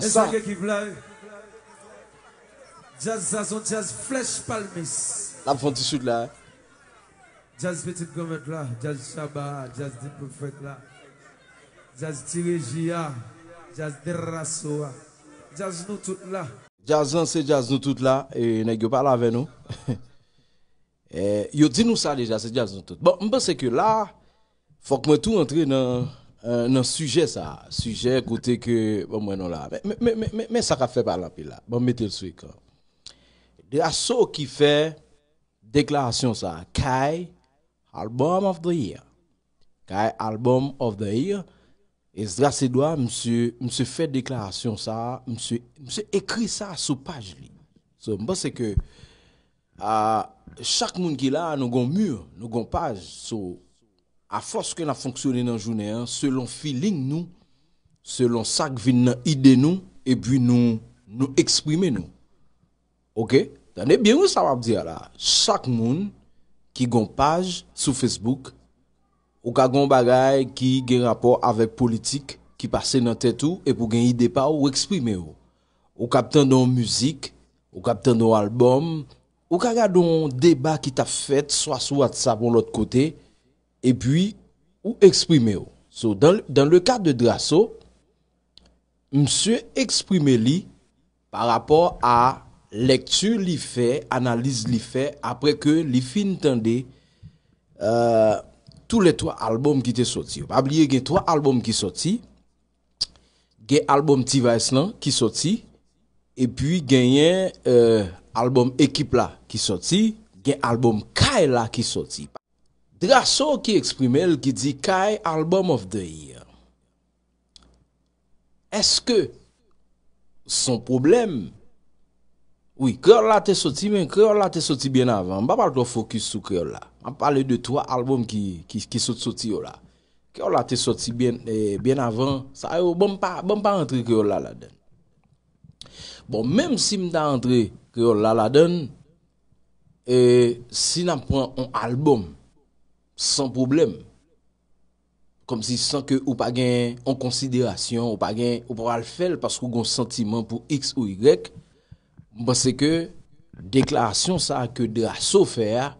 sa Jazz sa son jazz flesh palmis La fon du sud là. Hein. Jazz petit gomet là. Jazz shaba, jazz deep, perfect là. Jazz tirejia Jazz derrasoa Jazz nous, tout là. Jazz an c'est jazz nous, tout là. Et nèg yo avec nous nou eh, Yo dit nous ça déjà, c'est jazz nous, tout Bon c'est que là, faut que moi tout entre dans... Euh, nan suje sa, suje kote ke, bon mwenon la, men sa ka fe balan pi la, bon metel sou i kon. De aso ki fe deklarasyon sa, Kai, Album of the Year, Kai, Album of the Year, e zrasi doa mse fe deklarasyon sa, mse ekri sa sou paj li. So mwen se ke, chak moun ki la nou gon mure, nou gon paj sou moun. a foske nan fonksyonen nan jounen an, selon filin nou, selon sak vin nan ide nou, e pi nou, nou eksprime nou. Ok? Dan e byen ou sa wap diya la? Sak moun ki gwen page sou Facebook, ou ka gwen bagay ki gen rapor avek politik, ki pase nan tetou, e pou gen ide pa ou eksprime ou. Ou ka ap ten don muzik, ou ka ap ten don albom, ou ka gwen don deba ki ta fet, swa swa sa bon lot kotey, epi ou eksprime ou. So, dan le kat de draso, mse eksprime li pa rapor a lektu li fe, analiz li fe, apre ke li fin tende euh, tou le 3 albom ki te soti. Wab liye gen 3 albom ki soti, gen albom Tiva Eslan ki soti, epi gen yen euh, albom Ekip la ki soti, gen albom Kaila ki soti. Draso ki eksprime el ki di, Kai, album of the year. Eske, son problem, oui, Kriol la te soti, men Kriol la te soti ben avan, mba pa ldo fokus sou Kriol la. Mpa pale de 3 album ki soti soti yo la. Kriol la te soti ben eh, avan, sa yo, bom pa entre Kriol la la den. Bon, menm si mta entre Kriol la la den, eh, si nan pran an album, San poublem. Kom si san ke ou pa gen an konsiderasyon, ou pa gen, ou pa al fel, paskou gen sentimen pou x ou y, mwen se ke deklarasyon sa ke de a sofer,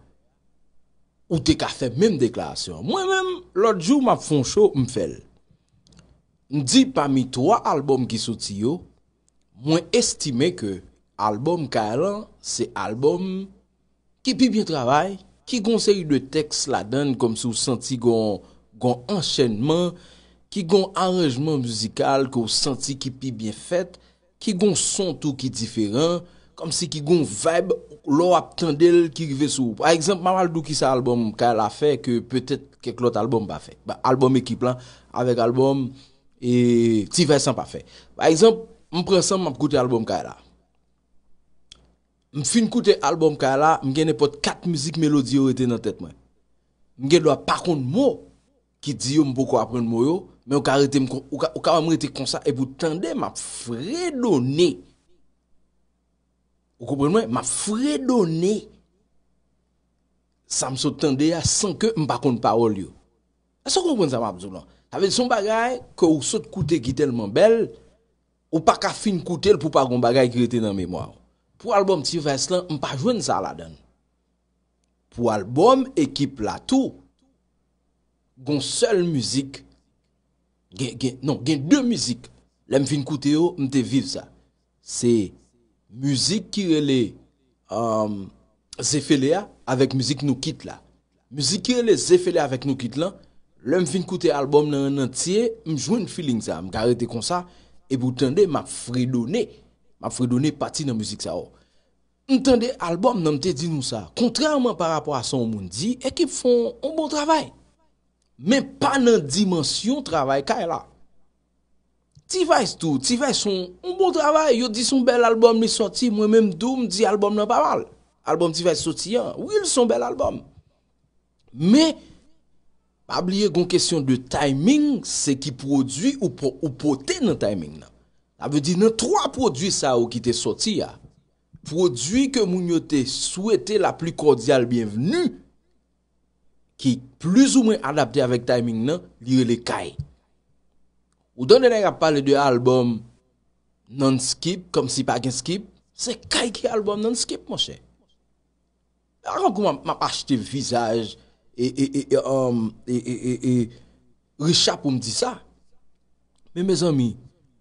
ou te ka fe men deklarasyon. Mwen men, lot jou ma fon chou, mwen fel. Ndi pa mi 3 albom ki soti yo, mwen estime ke albom ka elan, se albom ki pi bien travay, Ki gon se yu de tekst la dan kom se ou senti gon enchenman, ki gon aranjman muzikal ko ou senti ki pi bien fet, ki gon son tou ki diferan, kom se ki gon vibe lo ak tendel ki rive sou. Par exemple, ma mal dou ki sa albom kaya la fe ke peutet keklot albom ba fe. Albom ekip lan, avek albom, e ti vey san pa fe. Par exemple, m prensan m ap kote albom kaya la. M fin koute albom ka la, m gen ne pot kat müzik melodi yo rete nan tet mwen. M gen lwa pakon mou ki di yo m pokon apren mou yo, men ou ka waman rete konsa e pou tende ma fredo ne. Ou koupren mwen, ma fredo ne. Sa m sot tende ya san ke m pakon parol yo. Aso koupren sa m ap zounan. Avel son bagay ke ou sot koute ki telman bel, ou pa ka fin koute l pou pakon bagay ki rete nan memwa w. pou alboum ti ves lan, m pa jwen za la dan. Pou alboum, ekip la tou, goun sel mouzik, gen, gen, non, gen dè mouzik, lè m fin koute yo, m te viv za. Se mouzik ki rele, um, zè fè le a, avèk mouzik nou kit la. Mouzik ki rele, zè fè le avèk nou kit lan, lè m fin koute alboum nan an tiye, m jwen filin za, m garete kon sa, e boutande, m a fridou ney. ap fwè donè pati nan müzik sa ou. Oh. M'tende, albom nan mte di nou sa, kontrèman par rapport a son moun di, ekip fwè un bon travay. Men pa nan dimensyon travay kaj la. Tivay stou, tivay son un bon travay, yo di son bel albom li soti, mwen menm doum di albom nan pa mal. Albom tivay soti, wè son bel albom. Men, ap liye kon kèsyon de timing, se ki prodwi ou potè nan timing nan. A ve di nan troa prodwi sa ou ki te soti ya. Prodwi ke moun yo te souwete la pli kordial bienvenu. Ki plus ou mwen adapte avek timing nan, liye le kay. Ou don dene rap pale de albom non skip, kom si pa gen skip. Se kay ki albom non skip monshe. Aran kou ma pa achete vizaj, e um, richa pou mdi sa. Me mez ami,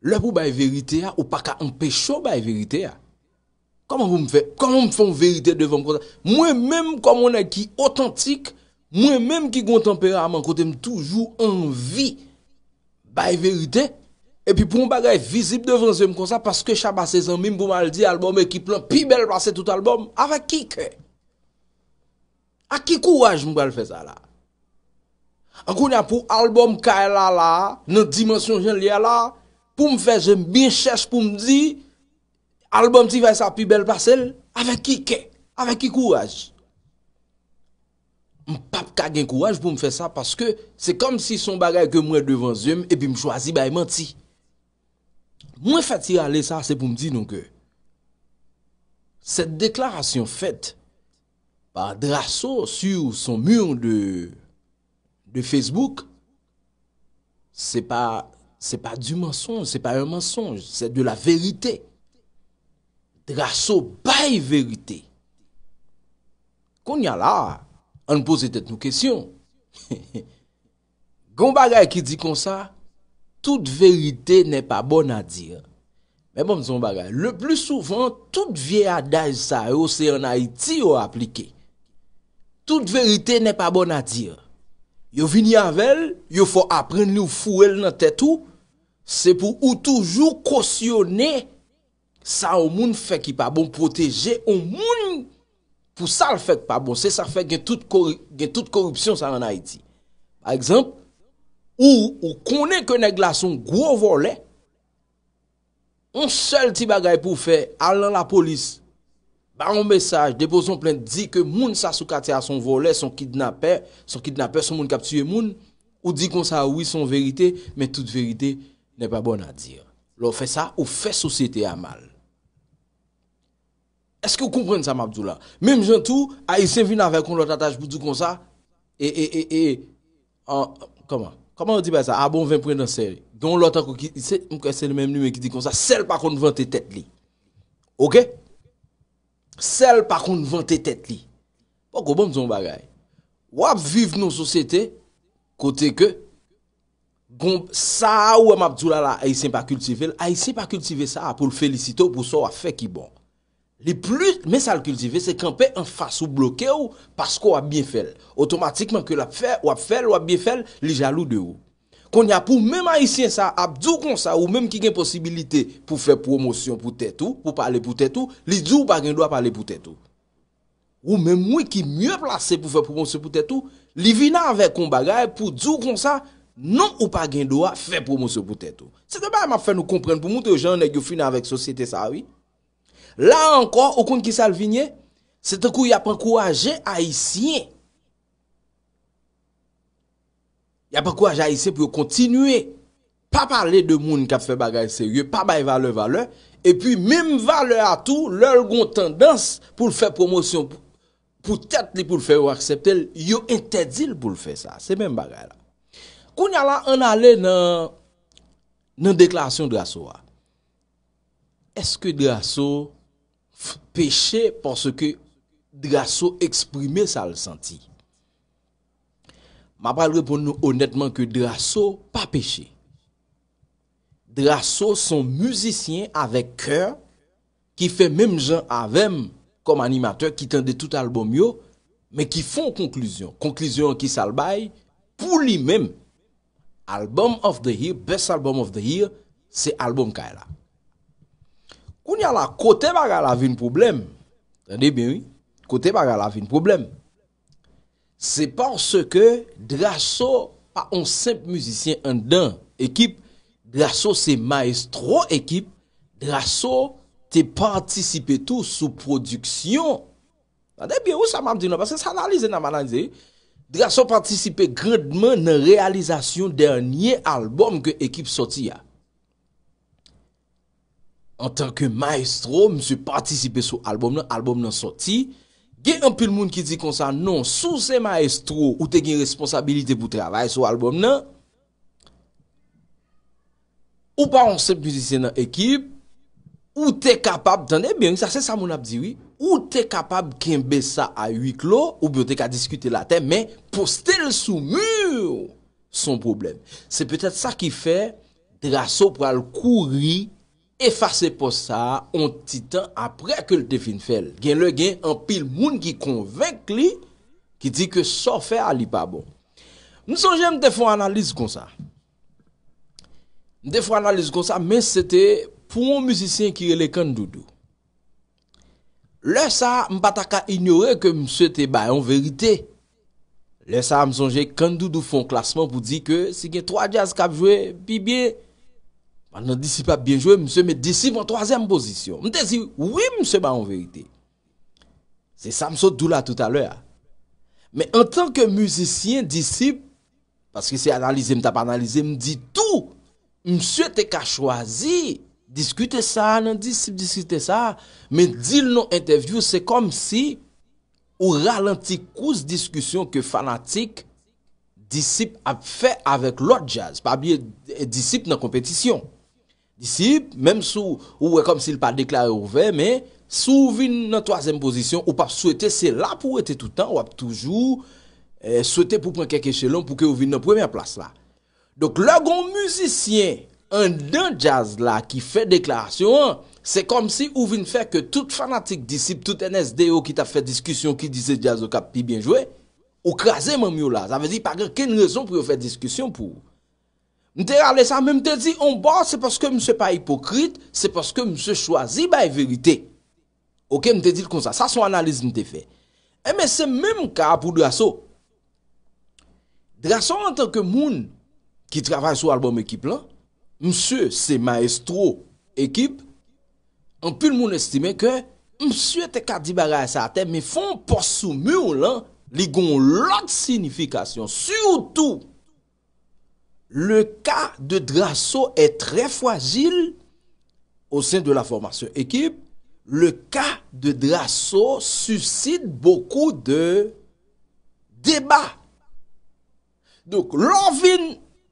Le pou baye verite ya ou pa ka anpecho baye verite ya. Koman pou m fe? Koman m fon verite devan kon sa? Mwen menm kon mwen e ki otantik, mwen menm ki kontemperan a man kote m toujou anvi. Baye verite. E pi pou m bagay vizib devan se m kon sa paske chaba se zanmim pou mal di albom e ki plan pi bel base tout albom. A va ki kre? A ki kouaj m bal fe sa la? An kon ya pou albom ka e la la, nan dimensyon jen liya e la, pou m fè jèm bin chèch pou m di, alboum ti fè sa pi bel parsel, avè ki kè, avè ki kouaj. M pap kagè kouaj pou m fè sa, paske, sè kom si son bagay ke mwen devan jèm, epi m chwazi, bè y menti. Mwen fè ti ale sa, sè pou m di, sèd deklarasyon fèt, pa drasso, sou son moun de, de Facebook, sè pa, Se pa du menson, se pa yon menson, se de la verite. Draso bay verite. Kon yon la, an pouze tet nou kesyon. Kon bagay ki di kon sa, tout verite ne pa bon a dir. Men bon, son bagay, le plus souvent, tout vie a daj sa yo se yon ha iti yo aplike. Tout verite ne pa bon a dir. Yo vini avel, yo fo apren li ou fou el nan tet ou, Se pou ou toujou kosyonè Sa ou moun fè ki pa bon Protèje ou moun Pou sa l fè ki pa bon Se sa fè gen tout korupsyon sa nan Haiti A ekzamp Ou ou konè ke neg la son Gwo volè On sel ti bagay pou fè Alan la polis Ba an mesaj deposon plè Di ke moun sa sou kate a son volè Son kidnapè Son moun kaptye moun Ou di kon sa ou son verite Men tout verite n'est pas bon à dire. L'on fait ça, ou fait société à mal. Est-ce que vous comprenez ça, Mabdoula? Même j'en tout, Haïtien ah, vient avec un autre attache pour dire comme ça, et, et, et, et comment? Comment on dit ça? Ah bon, 20 points dans série. Donc l'autre, c'est le même numéro qui dit comme ça, celle par contre vente tête li. Ok? Celle par contre vente tête li. Pourquoi bon, bon, bagay? Ou vivre nos sociétés, côté que, Kon sa a ou a mabdou la la a isi pa kultive, a isi pa kultive sa a pou l felisite ou pou so a fe ki bon. Li plu, men sa l kultive, se kanpe an fasu bloke ou, pasko a bie fel. Otomatikman ke l ap fel, wap fel, wap bie fel, li jalou de ou. Kon ya pou mèm a isi sa a, ap djou kon sa, ou mèm ki gen posibilite pou fe promosyon pou tètou, pou pale pou tètou, li djou bagen do a pale pou tètou. Ou mèm mwen ki mye plase pou fe promosyon pou tètou, li vina ave kon bagay pou djou kon sa, Non ou pa gen do a, fè promosyon pou tè tou. Se te bay m ap fè nou kompren pou moun te ou jè anèk yo finan avèk sosyete sa avi. La an kon, ou kon ki salvinye, se te kou y ap an kouajè a isyè. Y ap an kouajè a isyè pou yo kontinuyè. Pa pale de moun kap fè bagay se yè, pa bay valeu-valeu. E pi mèm valeu a tou, lèl gon tendans pou l fè promosyon pou tèt li pou l fè ou akseptèl. Yo entèdil pou l fè sa, se mèm bagay la. pou nyala an ale nan nan deklarasyon Drasso a. Eske Drasso peche porske Drasso eksprime sa l senti? Ma pral repon nou honetman ke Drasso pa peche. Drasso son muzisyen avek kèr ki fe mem jen avem kom animatèr ki ten de tout album yo, me ki fon konklyzyon. Konklyzyon ki salbay pou li mem Album of the year, best album of the year, se alboum ka e la. Koun ya la, kote baga la vi n poublem. Tande bin ou, kote baga la vi n poublem. Se pan se ke drasou pa on semp mouzisyen an dan ekip, drasou se maestro ekip, drasou te patisipe tou sou produksyon. Tande bin ou sa mam di nou, se sa analize nan man analize ou. Dra so partisipe gredman nan realizasyon dernye albom ke ekip soti ya. En tanke maestro, msi partisipe sou albom nan, albom nan soti. Ge anpil moun ki di konsan non, sou se maestro ou te gen responsabilite pou tre avay sou albom nan. Ou pa ansep mouzise nan ekip. Ou te kapab... Tande, biyon, sa se sa moun ap diwi. Ou te kapab kembe sa a wiklo, ou biyon te ka diskute la tem, men poste le soumur son problem. Se petet sa ki fe, te la sop pral kouri, efase post sa, an titan apre ke te fin fel. Gen le gen, an pil moun ki konvek li, ki di ke sofe a li pa bon. Moun son jen mte fwa analize kon sa. Mte fwa analize kon sa, men se te... pou mwen müzisyen ki rele kandoudou, lè sa, m pataka ignore ke m sou ete ba en verite, lè sa, m sonje kandoudou fon klasman pou di ke, si gen 3 jazz kap jwe, pi bie, man nan disipa bie jwe, m se me disipa an 3e m posisyon, m te si, wè m se ba en verite, se sa m son dou la tout alè, mè an tan ke müzisyen disip, paske se analize m tap analize, m di tou, m sou ete ka chwazi, Diskute sa nan disip, diskute sa. Men dil nan interview, se kom si ou ralenti kouz diskusyon ke fanatik disip ap fe avèk lot jazz. Pa biye eh, disip nan kompetisyon. Disip, menm sou, ou wè kom si l pa deklarè ou wè, men sou vin nan toazèm pozisyon, ou pa souwete, se la pou wè te toutan, ou ap toujou eh, souwete pou pren keke chelon pou ke ou vin nan premè plas la. Dok la gon müzisyen, Un dan jazz la ki fè deklarasyon, se kom si ou vin fè ke tout fanatik disip, tout NSDO ki ta fè diskusyon, ki dise jazz o kapi bin jwè, ou krasè man mi ou la. Zave zi parke ken rezon pou yo fè diskusyon pou ou. Nte rale sa, men mte zi, on ba, se poske mse pa hipokrite, se poske mse chwazi bay verite. Ok, mte zi l kon sa. Sa son analiz mte fè. E men se men mka apou drasso. Drasso an tanke moun, ki travay sou album ekip lan, msye se maestro ekip, anpil moun estime ke msye te kadi bagay sa ate, me fon porsou moun lan, li goun lot signifikasyon. Soutou, le ka de drasso e tre fwajil ou sen de la formasyon ekip, le ka de drasso suside boku de deba. Donk, lorvin,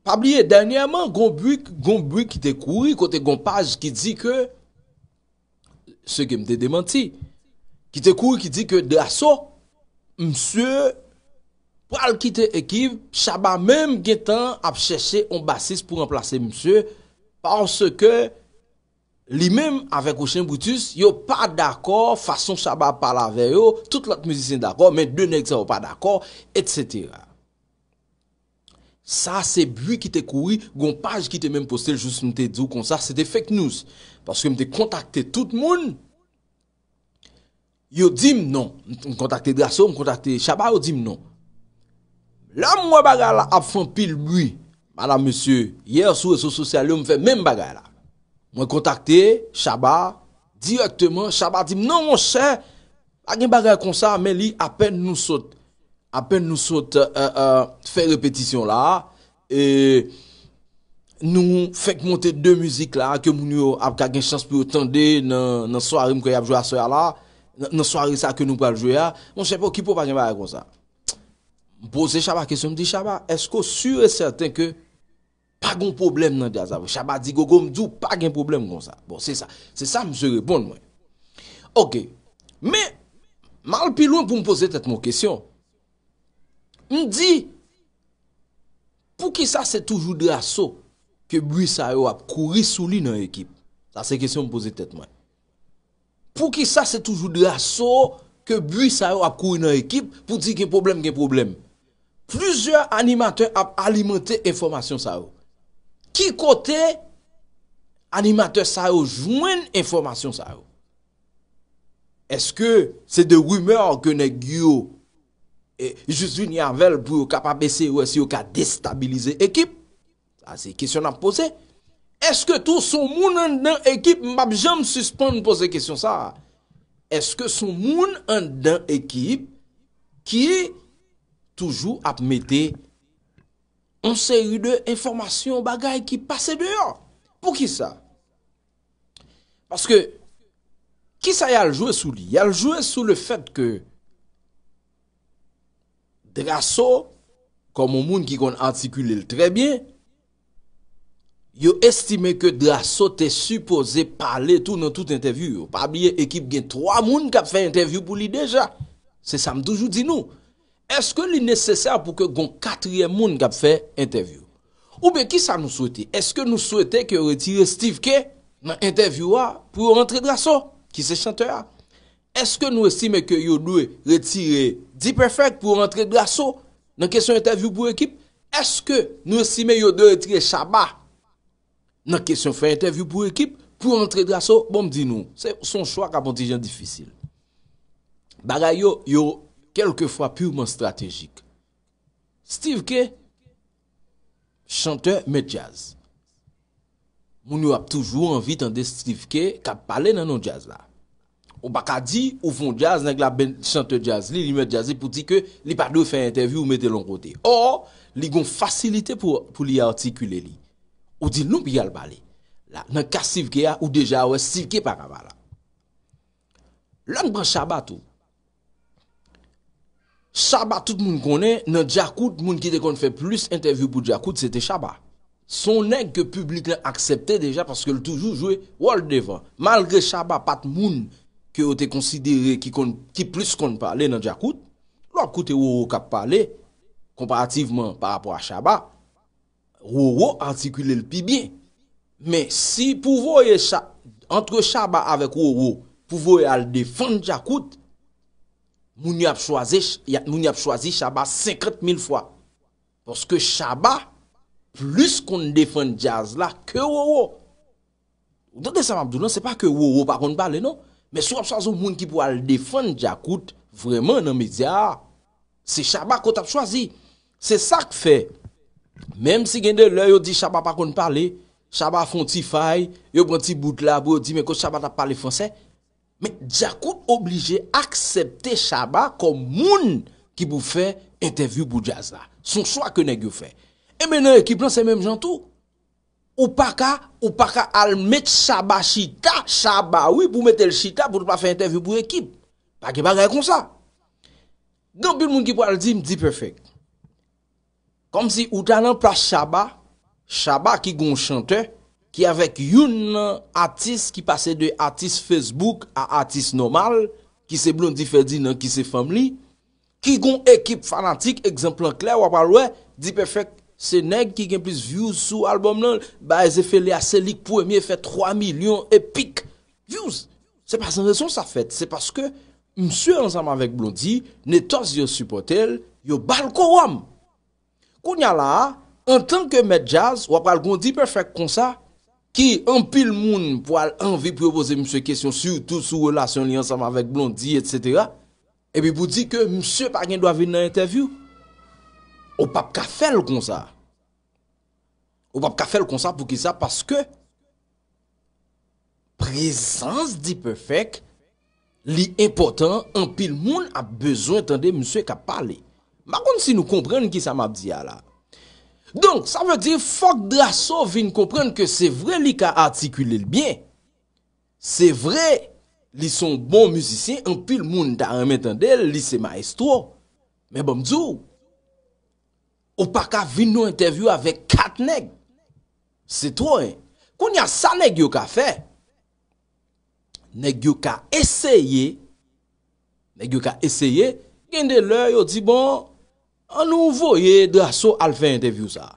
Sabliye, danyaman, gounbouk, gounbouk ki te kouri, kote gounpaj ki di ke, se genm te demanti, ki te kouri ki di ke, de aso, msye, pral ki te ekiv, chaba menm gen tan ap cheshe on basis pou emplase msye, parce ke li menm avek ou chen boutus, yo pa d'akor fason chaba pala veyo, tout lak mizisin d'akor, men d'onek se yo pa d'akor, et setera. Sa se bui ki te koui, goun page ki te men poste, jous mte djou kon sa, se te fek nouz. Paske mte kontakte tout moun, yo dim non. M kontakte draso, m kontakte chaba, yo dim non. La m wè bagay la ap fan pil bui, madame monsieur, yè sou e sou sosyal yo m fè men bagay la. M wè kontakte chaba, direktman, chaba dim non, mon chè. A gen bagay kon sa, men li apen nou sote. apen nou sote euh, euh, fè repetisyon la, e nou fèk montè dè müzik la, ke moun yo ap kagen chans pou tande nan soare mkoy ap jwa soya la, nan soare sa ke nou pral jwe ya, moun chèpou oh, ki pou pa gen baye kon sa. Mpose chaba kesyon, mdi chaba, esko sure sèrtèn ke pa gen problem nan di azab, chaba di gogo mdi ou pa gen problem kon sa. Bon, se sa, se sa mse repon mwen. Ok, me mal pi loun pou mpose tèt mwen kesyon, Mdi, pou ki sa se toujou de aso ke bui sa yo ap kouri sou li nan ekip? Sa se kesyon mpoze tetman. Pou ki sa se toujou de aso ke bui sa yo ap kouri nan ekip pou di gen problem gen problem? Plüzyon animatör ap alimente informasyon sa yo. Ki kote animatör sa yo jwen informasyon sa yo? Eske se de wime orke ne gyou? E Jus yon yon vel pou yon ka pa bese ou yon si yon ka destabilize ekip. Asi, kisyon ap pose. Eske tou sou moun an den ekip, mab jom suspon pou pose kisyon sa. Eske sou moun an den ekip ki toujou ap mette an seri de informasyon bagay ki pase dour. Pou ki sa? Paske, ki sa yal jowe sou li? Yal jowe sou le fet ke Dra so, kon mon moun ki kon antikule l trebyen, yo estime ke Dra so te suppose pale tou nan tout non. interview. Ou pa biye ekip gen 3 moun kap fe interview pou li deja. Se sa mdoujou di nou. Eske li nesesar pou ke gon 4e moun kap fe interview? Ou be ki sa nou souwete? Eske nou souwete ki yo retire Steve K nan interviewa pou rentre Dra so ki se chante a? Eske nou esime ke yon nou retire diperfek pou rentre draso nan kesyon interview pou ekip? Eske nou esime yon nou retire shaba nan kesyon fè interview pou ekip pou rentre draso? Bon mdi nou. Se son chwa kapantijen bon difisil. Bagay yo, yo kelke fwa pureman strategik. Steve K chante met jazz. Moun yo ap toujou anvit an de Steve K kap pale nan non jazz la. Ou baka di, ou fon jaz, nèk la ben chanteur jaz li, li mè jaze pou di ke li pa dou fè interview ou mè de lon kote. Or, li gon fasilite pou li artikule li. Ou di loun pi gal bale. Nèk kastiv ke ya ou deja wè stiv ke pa kaba la. Lèk bran Shabat ou. Shabat tout moun konen, nèk Jakout moun ki de kon fè plus interview pou Jakout, se te Shabat. Son nèk ke publik lè aksepte deja paske lè toujou jwe, wòl devan. Malgre Shabat pat moun... que vous êtes considéré qui, qui plus qu'on parlait dans Jakout, l'autre côté où vous parlé, comparativement par rapport à Chaba, vous articulé le plus bien. Mais si vous voyez entre Chaba avec Woro, pour vous à défendre Jakout, vous avez choisi, choisi Chaba 50 000 fois. Parce que Chaba plus qu'on défend jazz là que Woro. Vous entendez ça, Mabdoulan? Ce n'est pas que Woro, par contre, parle, non? Mais si on a un monde qui pourrait défendre Djakout, vraiment, dans c'est Chabat qu'on a choisi. C'est ça qui fait. Même si de dit a dit Chabat pas qu'on parle, Chabat font un petit faille, il prend un petit bout là pour a mais que Chabat pas parlé français. Mais est obligé accepter Chabat comme monde qui peut faire interview pour Jazz C'est Son choix que n'est fait. Et maintenant, l'équipe, c'est même gens tout ou pas qu'elle ou pas al mettre chaba chita chaba oui pour mettre le chita pour pas faire interview pour équipe pas que bagaille comme ça tout le monde qui le dire me dit parfait comme si ou talent place chaba chaba qui gon chanteur qui avec une artiste qui passait de artiste Facebook à artiste normal qui c'est Blondie Ferdinand qui c'est Family qui gon équipe fanatique exemple en clair ou pas loin dit perfect Se neg ki gen plis views sou albom nan, ba e ze fe le a selik pou e mi e fe 3 milyon epik views. Se pas an rezon sa fet, se pas ke msye ansanman vek blondi, ne tos yo supportel, yo bal ko wam. Koun ya la, an tan ke med jazz, wapal gondi pe fe kon sa, ki an pil moun pou al anvi propoze msye kesyon sou tou sou relasyon li ansanman vek blondi, et cetera, e pi pou di ke msye par gen do avin nan interview, Ou pap ka fè l kon sa? Ou pap ka fè l kon sa pou ki sa? Paske Prezans di pefèk Li impotant An pil moun ap bezon Tande msye ka pale Bakon si nou kompren ki sa map diya la Donk sa vè di Fok draso vin kompren Ke se vre li ka atikule l bien Se vre Li son bon mousisye An pil moun ta ametande Li se maestro Mè bom djou Ou pa ka vin nou interview avek kat neg. Se tro en. Eh. Koun ya sa neg yo ka fe. Neg yo ka eseye. Neg yo ka eseye. Gen de lè yo di bon. An nou voye de aso al fe interview sa.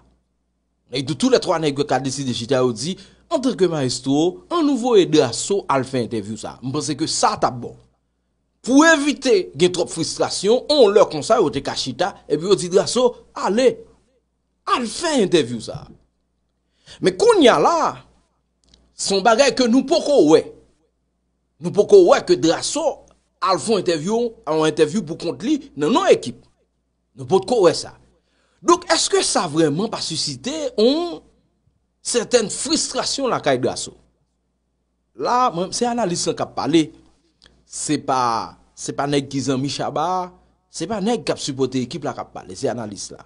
Ney de tou le tro neg yo ka desi de chita yo di. Antre ke ma estou. An nou voye de aso al fe interview sa. Mwen pense ke sa tap bon. pou evite gen trop frustrasyon, on lò konsay wote kachita, epi wote di drasò, ale, al fè interview sa. Me kon nya la, son bagay ke nou poko wè, nou poko wè ke drasò, al fè interview, al fè interview pou kont li nan nan ekip, nou poko wè sa. Dok, eske sa vreman pa susite, on, seten frustrasyon la kaj drasò. La, mwen se analise an kap pale, Se pa, se pa nek gizan mi chaba, se pa nek kap supote ekip la kap pale, se analis la.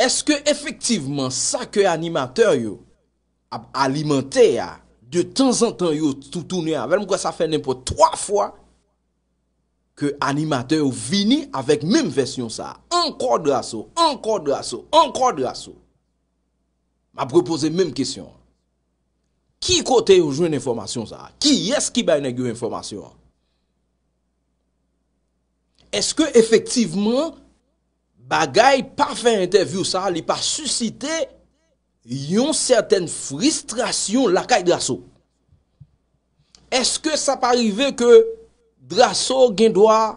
Eske efektivman sa ke animateur yo ap alimente ya, de tan zan tan yo toutouni ya, vel mwen kwa sa fènen pou 3 fwa, ke animateur yo vini avèk mèm vèsyon sa, ankor de aso, ankor de aso, ankor de aso. M ap repose mèm kesyon an. Ki kote yo jwen informasyon sa? Ki yes ki bay nan gyo informasyon? Eske efektivman bagay pa fe intervyou sa li pa susite yon certaine fristrasyon lakay drasso? Eske sa pa rive ke drasso gen doa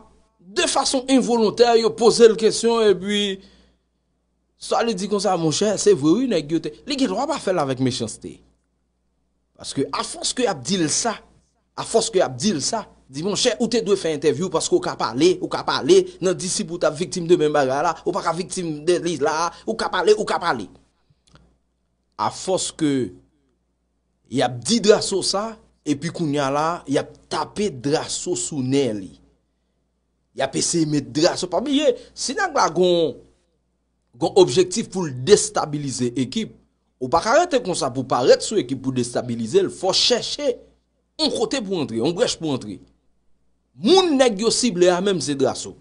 de fason involontaryo pose l kesyon e bi sa li di kon sa mon chè, se vwe yon nan gyo te li gen doa pa fe l avèk mechansitey? Paske a fos ke ap dil sa, a fos ke ap dil sa, di moun chè, ou te dwe fè interview paske ou ka pale, ou ka pale, nan disip ou ta viktim de mèmbaga la, ou pa ka viktim de li la, ou ka pale, ou ka pale. A fos ke yap di draso sa, epi kounya la, yap tape draso sou nè li. Yap ese met draso, pa miye, sinak la gon, gon objektif pou l destabilize ekip, Ou pa karete kon sa pou paret sou ekip pou destabilize l, fò chèche. On chote pou entri, on breche pou entri. Moun negyo sible ya mèm se drasso.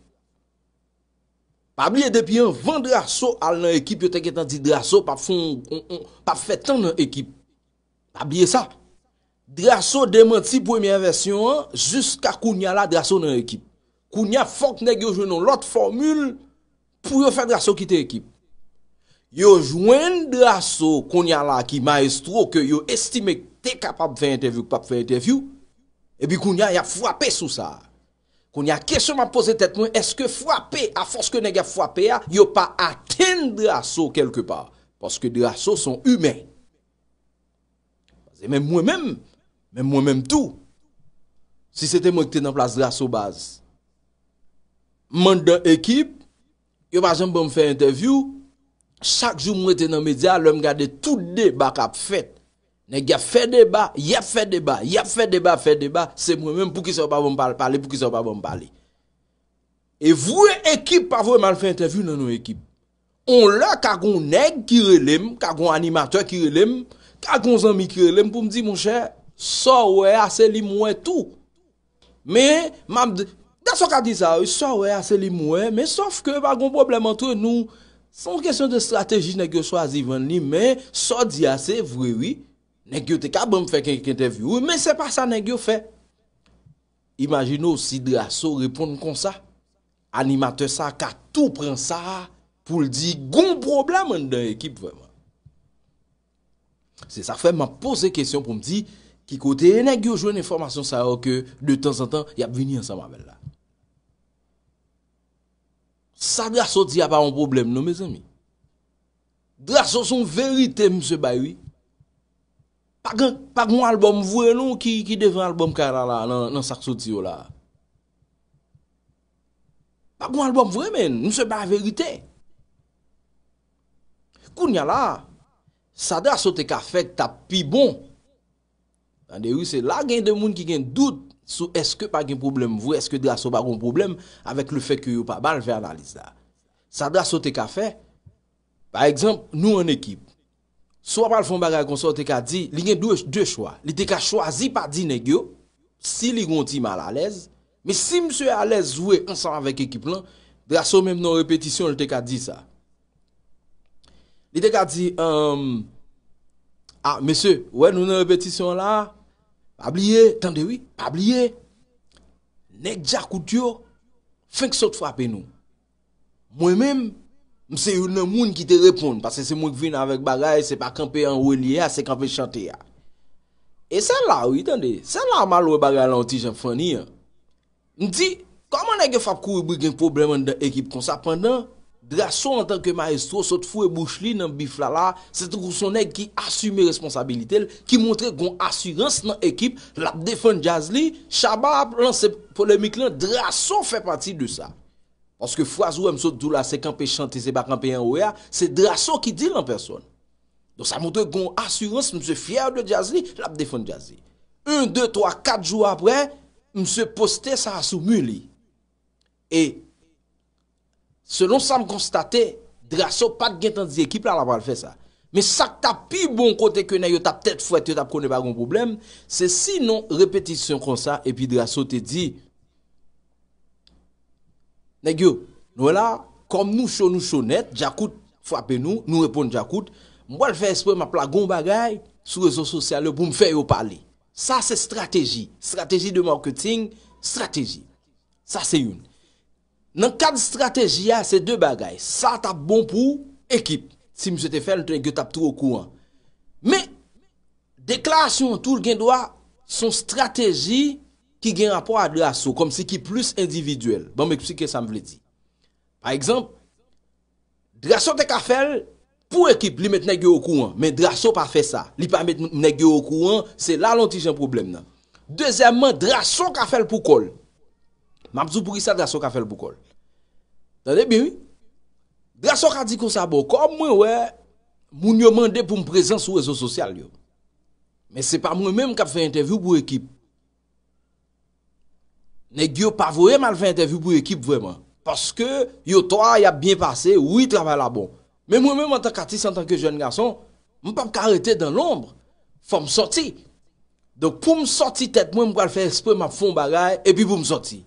Pabliye depi an, van drasso al nan ekip yo teke tan di drasso pa fè tan nan ekip. Pabliye sa. Drasso demanti premier versyon an, jusqu'a kounya la drasso nan ekip. Kounya fòk negyo jwè nan lot formule pou yo fè drasso ki te ekip. Yo jwen draso konya la ki maestro, ke yo estime te kapap fè interview, pap fè interview, ebi konya ya fwapè sou sa. Konya kesyon man pose tèt mwen, eske fwapè, a fwoske negè fwapè ya, yo pa atèn draso kelke pa, paske draso son humè. Mè mwen mèm, mè mwen mèm tou, si se te mwen te nan plas draso baz, mwen dan ekip, yo pa jen bon fè interview, chak jou mwete nan media, lèm gade tout de bak ap fèt. Nèk ya fèt debat, ya fèt debat, ya fèt debat, fèt debat, se mwè mèm pou ki sa wè pa wèm pale pale, pou ki sa wè pa wèm pale. E vwè ekip pa vwè man fè interview nan nou ekip. On lè kakon nèk kirelèm, kakon animatò kirelèm, kakon zanmi kirelèm pou mdi mwen chè, sa wè asè li mwè tou. Mè, mwè mdè, da sa kadi sa wè, sa wè asè li mwè, mè saf ke bagon problematò nou, Son kesyon de strategi nek yo swazi ven li men, so di ase vwewi, nek yo te ka bom fè kèy kèy kèy te vwewi, men se pa sa nek yo fè. Imagino si draso repond kon sa, animatè sa ka tou pren sa pou l di goun problemen dè ekip vweman. Se sa fè man pose kesyon pou m di ki kote e nek yo jwen informasyon sa yo ke de tan san tan yap vini an sa mavel la. Sa drasot ya pa an problem nou, me zemi. Drasot son verite mse ba yoy. Pa gwen albom vwè nou ki devan albom ka la la nan saksot yo la. Pa gwen albom vwè men, mse ba verite. Kou nyal la, sa drasot e ka fek ta pi bon. An de yoy se la gen de moun ki gen dout. Sou eske pa gen problem vou, eske draso pa gen problem avèk le fèk yo pa ban lè fè analize da. Sa draso te ka fè, pa ekzamp, nou an ekip, sou apal fon bagay konsor te ka di, li gen dwe chwa. Li te ka chwazi pa di negyo, si li gonti mal alèz, mi si msè alèz jouè ansan avèk ekip lan, draso mèm nou repetisyon, li te ka di sa. Li te ka di, ehm, a, ah, mese, wè nou nou repetisyon la? Pabliye, tande wii, pabliye, nek dja koutyo, feng sot fwape nou. Mwen men, mse yon moun ki te repon, pase se moun vin avèk bagay, se pa kampe an wè liya, se pa kampe chante ya. E sen la wii, tande, sen la mal wè bagay lan ti jen fwani ya. Ndi, koman neke fap kou e bou gen probleman de ekip konsap pandan? drason an tanke maestro, sot fwe mouch li nan biflala, sot kousonek ki asume responsabilitel, ki montre kon asurans nan ekip, lap defon jazli, chabab lan se polemik lan, drason fwe pati du sa. Anseke fwa zou am sot dou la sekanpe chante, se bakanpe yon ouya, se drason ki di lan person. Don sa montre kon asurans, mse fyer de jazli, lap defon jazli. Un, deux, trois, quatre jou apre, mse poste sa asumuli. E, selon ça me constaté Drasso pas de dans équipe là la va faire ça mais ça t'a plus bon côté que n'a t'as peut-être fouet t'a connait pas un problème c'est sinon répétition comme ça et puis Drasso te dit Négio, nous là comme nous chaud nous chaud net frappe nous nous répond Jacoute, moi je faire esprit m'a plagon bagaille sur les réseaux sociaux pour me faire parler ça c'est stratégie stratégie de marketing stratégie ça c'est une Nan kade strategi ya se de bagay, sa tap bon pou ekip. Si mse te fel, ton ek ge tap tro kouan. Me, deklarasyon tout gen doa, son strategi ki gen rapor a drasso, kom se ki plus individuel. Ban me eksplike sa m vle di. Pa ekzamp, drasso te ka fel pou ekip li met ne ge o kouan, men drasso pa fe sa. Li pa met ne ge o kouan, se la lonti jen problem nan. Dezyanman, drasso ka fel pou kol. dit pour ça, Drasso a fait le boucol. Tendez bien, oui? Drasso a dit comme ça, bon, comme moi, ouais, moun yo demandé pour me présence sur les réseaux sociaux. Mais c'est pas moi-même qui a fait interview pour l'équipe. ne yo pas voyé mal fait interview pour l'équipe vraiment. Parce que yo toi, tu a bien passé, oui, travail là bon. Mais moi-même, en tant qu'artiste, en tant que jeune garçon, je ne peux pas arrêter dans l'ombre. Il faut me sortir. Donc, pour me sortir tête, moi, je vais faire exprès, je fond faire et puis pour me sortir.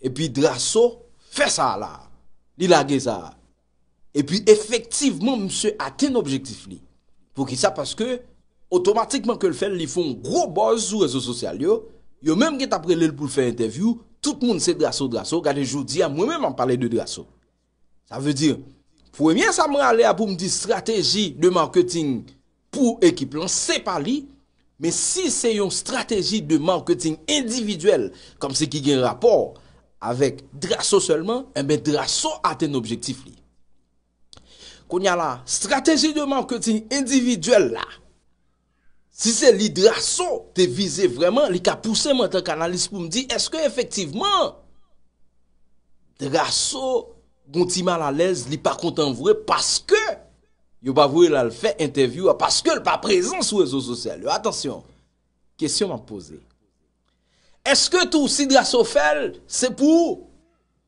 E pi draso, fè sa la. Li lage sa. E pi efektivman, msè a ten objektif li. Pou ki sa, paske, otomatikman ke l fè li fon gro boz zou rezo sosyal yo, yo mèm ki tapre lèl pou l fè interview, tout moun se draso draso, gade joudi, a mwen mèm an pale de draso. Sa vè dir, fwè mwen sa mwen ale apou mdi strategi de marketing pou ekip lan, se pa li, me si se yon strategi de marketing individuel kom se ki gen rapor, Avèk drasò selman, mwen drasò aten objektif li. Kon yal la, strateji de mankoti individuel la, si se li drasò te vize vreman, li ka pousse mwen tan kanalist pou mdi, eske efektivman drasò gonti mal alèz li pa kontan vwè, paske yon pa vwè lal fè interview, paske l pa prezen sou ezo sosyal yo. Atensyon, kesyon man posey. Eske tou Sidra Sofel, se pou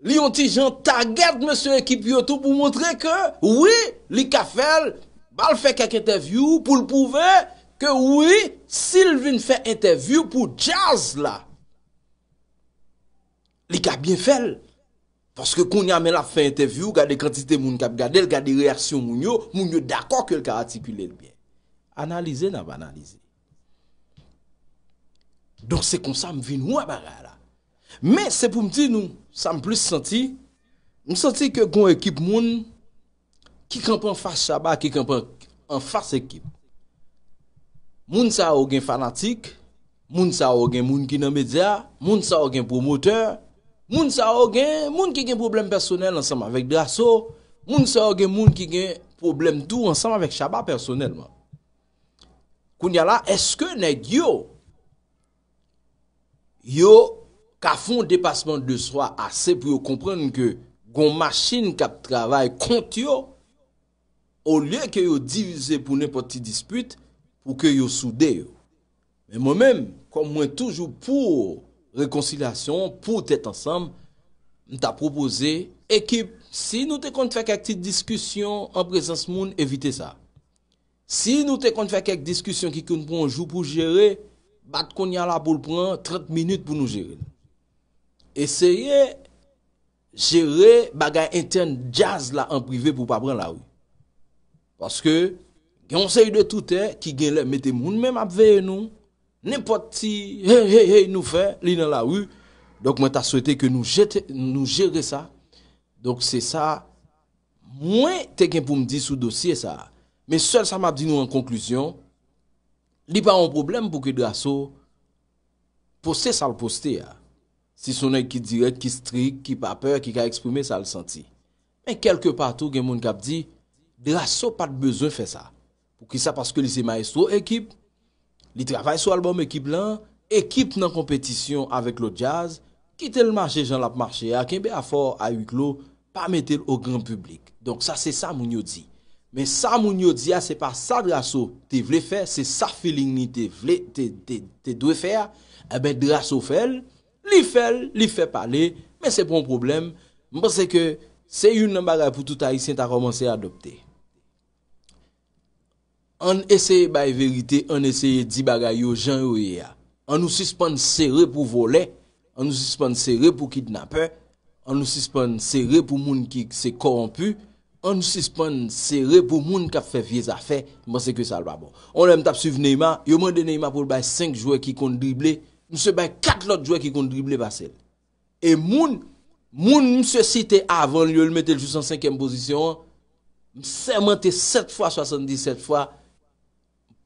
li yon ti jan taget monsen ekip yotou pou montre ke, oui, li ka fel, bal fe kak interview pou l pouve, ke oui, Silvin fe interview pou jazz la. Li ka bien fel. Paske kon yon men la fe interview, gade kratite moun kap gade, l gade reasyon moun yo, moun yo dako ke l ka atipile l bien. Analize nan va analize. Donk se kon sa m vin wè bagay la. Men se pou m ti nou, sa m plis santi, m santi ke kon ekip moun, ki kanpon fars shaba, ki kanpon fars ekip. Moun sa o gen fanatik, moun sa o gen moun ki nan media, moun sa o gen promoteur, moun sa o gen, moun ki gen problem personel ansanm avèk draso, moun sa o gen moun ki gen problem tou, moun sa o gen moun ansanm avèk shaba personel. Koun ya la, eske nek yo, yo ka fon depasman de swa ase pou yo komprende ke gon machin kap travay kont yo ou lye ke yo divize pou ne poti dispute ou ke yo soude yo. E mwen men, kon mwen toujou pou rekonsilasyon, pou tete ansam, nou ta propose ekip. Si nou te kon te fe kak tit diskusyon an prezans moun, evite sa. Si nou te kon te fe kak diskusyon ki kon pou nou jou pou jere, bat kon yal apol pran 30 minute pou nou jere. Eseye jere bagay intern jaz la an prive pou pa pran la ou. Paske yon sey de touten eh, ki gen le mette moun men apveye nou, nepot ti, hey hey hey nou fe, li nan la ou. Dok mwen ta souete ke nou jere sa. Dok se sa, mwen teken pou mdi sou dosye sa. Men sel sa mabdi nou an konklusyon, Li pa an problem pou ki draso poste sa l poste ya. Si sonen ki direk, ki strik, ki pa per, ki ka eksprime sa l senti. Men kelke patou gen moun kap di, draso pa d bezon fe sa. Pou ki sa paske li se maestro ekip, li travay sou album ekip lan, ekip nan kompetisyon avek lo jazz, kite l mache jan lap mache ya, ken be afor a yuk lo, pa metel o gran publik. Donk sa se sa moun yo di. Men sa moun yo diya, se pa sa draso te vle fe, se sa filin ni te vle, te dwe fe a, ebe eh draso fel, li fel, li fe pale, men se pon problem. Mwen se ke se yun nan bagay pou touta yi sent a komanse adopte. An eseye bay verite, an eseye di bagay yo jan yoye a. An nou suspon se re pou vole, an nou suspon se re pou kidnapè, an nou suspon se re pou moun ki se korompu, An nou sispon sere pou moun kap fe vie zafè, mwen se kwe sal pa bon. On lè m tap suv Neyma, yo mwen de Neyma pou l bay 5 jouè ki kont drible, mwen se bay 4 lot jouè ki kont drible vase. E moun, moun mse site avon l yo l mette l jouè san 5èm posisyon, mse mante 7 x 77 x,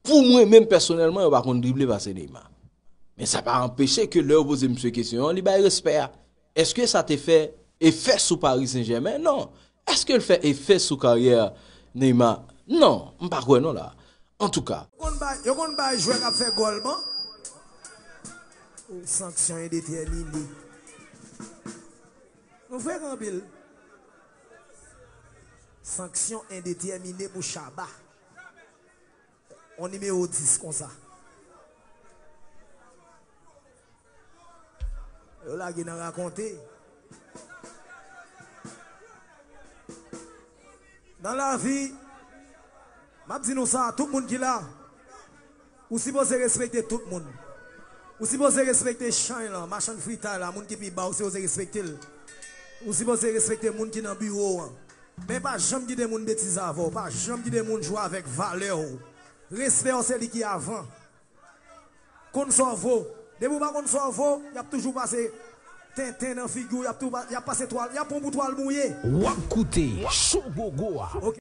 pou mwen mèm personèlman yo ba kont drible vase Neyma. Men sa pa empèche ke lè oboze mse kesyon, li bay resper. Eske sa te fe, e fe sou Paris Saint-Germain? Non. Est-ce qu'elle fait effet sous carrière Neymar Non, je ne pas non là. En tout cas. Vous avez joué à faire gol, Sanction indéterminée. Vous voyez, Rambil Sanction indéterminée pour Chaba. On numéro 10 comme ça. Là, il a raconté. Dan la vi, map zi nou sa, tout moun ki la, ou si pose respekte tout moun. Ou si pose respekte chan, machan frita, moun ki pi bau se ose respekte il. Ou si pose respekte moun ki nan biro. Men pa jom ki de moun detiz avon, pa jom ki de moun jwa avek vale ou. Respek an se li ki avon. Kon son vò, de mou pa kon son vò, yap toujou pase. Tintin dans figure, il y a cette toile, y a pour toile mouillé. go goa.